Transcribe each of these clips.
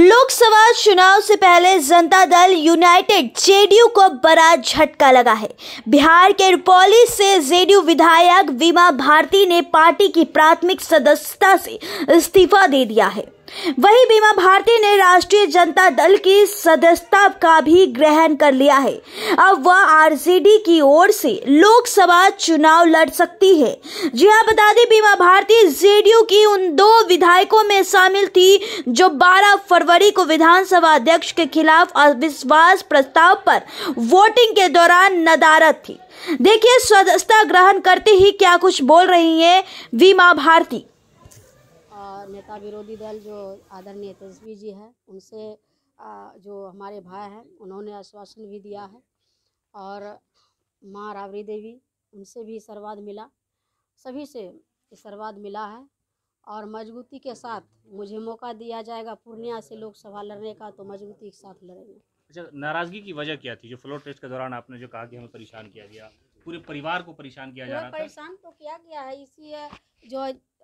लोकसभा चुनाव से पहले जनता दल यूनाइटेड जेडीयू को बड़ा झटका लगा है बिहार के रुपौली से जेडीयू विधायक विमा भारती ने पार्टी की प्राथमिक सदस्यता से इस्तीफा दे दिया है वही बीमा भारती ने राष्ट्रीय जनता दल की सदस्यता का भी ग्रहण कर लिया है अब वह आरसीडी की ओर से लोकसभा चुनाव लड़ सकती है जी हाँ बता दें बीमा भारती जेडीयू की उन दो विधायकों में शामिल थी जो 12 फरवरी को विधानसभा अध्यक्ष के खिलाफ अविश्वास प्रस्ताव पर वोटिंग के दौरान नदारत थी देखिए सदस्यता ग्रहण करते ही क्या कुछ बोल रही है बीमा भारती नेता विरोधी दल जो आदरणीय तेजस्वी जी हैं उनसे जो हमारे भाई हैं उन्होंने आश्वासन भी दिया है और माँ राबड़ी देवी उनसे भी आशीर्वाद मिला सभी से आशीर्वाद मिला है और मजबूती के साथ मुझे मौका दिया जाएगा पूर्णिया से लोकसभा लड़ने का तो मजबूती के साथ लड़ेंगे अच्छा नाराज़गी की वजह क्या थी जो फ्लोर टेस्ट के दौरान आपने जो कहा कि हमें परेशान किया गया पूरे परिवार को परेशान किया जा रहा था परेशान तो किया गया है इसी जो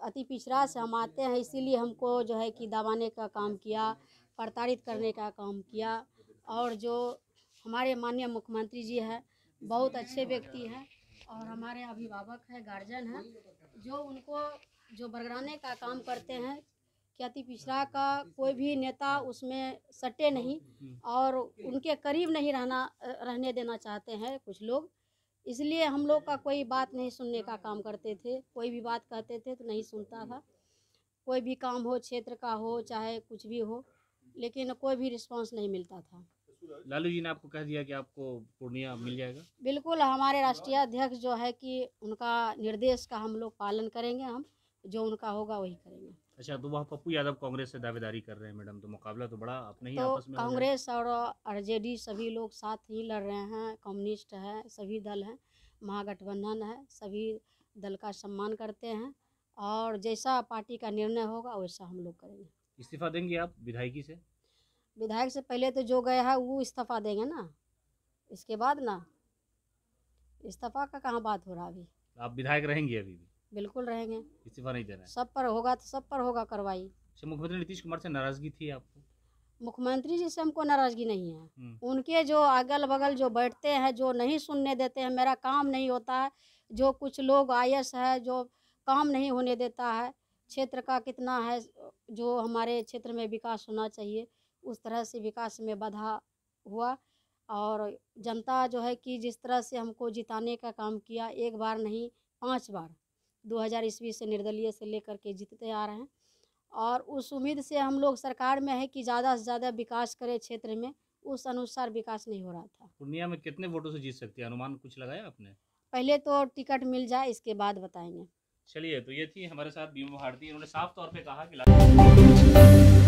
अति पिछड़ा से हम आते हैं इसीलिए हमको जो है कि दबाने का काम किया प्रताड़ित करने का काम किया और जो हमारे माननीय मुख्यमंत्री जी हैं बहुत अच्छे व्यक्ति हैं और हमारे अभिभावक हैं गार्जियन हैं जो उनको जो बरगड़ाने का काम करते हैं कि अति पिछड़ा का कोई भी नेता उसमें सटे नहीं हम्म। और उनके करीब नहीं रहना रहने देना चाहते हैं कुछ लोग इसलिए हम लोग का कोई बात नहीं सुनने का काम हाँ। करते थे कोई भी बात कहते थे तो नहीं सुनता था कोई भी काम हो क्षेत्र का हो चाहे कुछ भी हो लेकिन कोई भी रिस्पांस नहीं मिलता था लालू जी ने आपको कह दिया कि आपको पूर्णिया मिल जाएगा बिल्कुल हमारे राष्ट्रीय अध्यक्ष जो है कि उनका निर्देश का हम लोग पालन करेंगे हम जो उनका होगा वही करेंगे अच्छा तो वहाँ पप्पू यादव कांग्रेस से दावेदारी कर रहे हैं मैडम तो मुकाबला तो बड़ा अपने ही तो आपस में कांग्रेस और आरजेडी सभी लोग साथ ही लड़ रहे हैं कम्युनिस्ट है सभी दल हैं महागठबंधन है सभी दल का सम्मान करते हैं और जैसा पार्टी का निर्णय होगा वैसा हम लोग करेंगे इस्तीफा देंगे आप विधायकी से विधायक से पहले तो जो गया है वो इस्तीफा देंगे ना इसके बाद ना इस्तीफा का कहाँ बात हो रहा अभी आप विधायक रहेंगे अभी भी बिल्कुल रहेंगे इस्तीफा नहीं दे रहे सब पर होगा तो सब पर होगा कार्रवाई अच्छा, मुख्यमंत्री नीतीश कुमार से नाराजगी थी आपको मुख्यमंत्री जी से हमको नाराजगी नहीं है हम्म। उनके जो अगल बगल जो बैठते हैं जो नहीं सुनने देते हैं मेरा काम नहीं होता है जो कुछ लोग आयस है जो काम नहीं होने देता है क्षेत्र का कितना है जो हमारे क्षेत्र में विकास होना चाहिए उस तरह से विकास में बाधा हुआ और जनता जो है कि जिस तरह से हमको जिताने का काम किया एक बार नहीं पांच बार हजार ईस्वी से निर्दलीय से लेकर के जीतते आ रहे हैं और उस उम्मीद से हम लोग सरकार में है कि ज़्यादा से ज़्यादा विकास करें क्षेत्र में उस अनुसार विकास नहीं हो रहा था पूर्णिया में कितने वोटों से जीत सकती है अनुमान कुछ लगाया आपने पहले तो टिकट मिल जाए इसके बाद बताएंगे चलिए तो ये थी हमारे साथ बीमा भारती उन्होंने साफ तौर पर कहा कि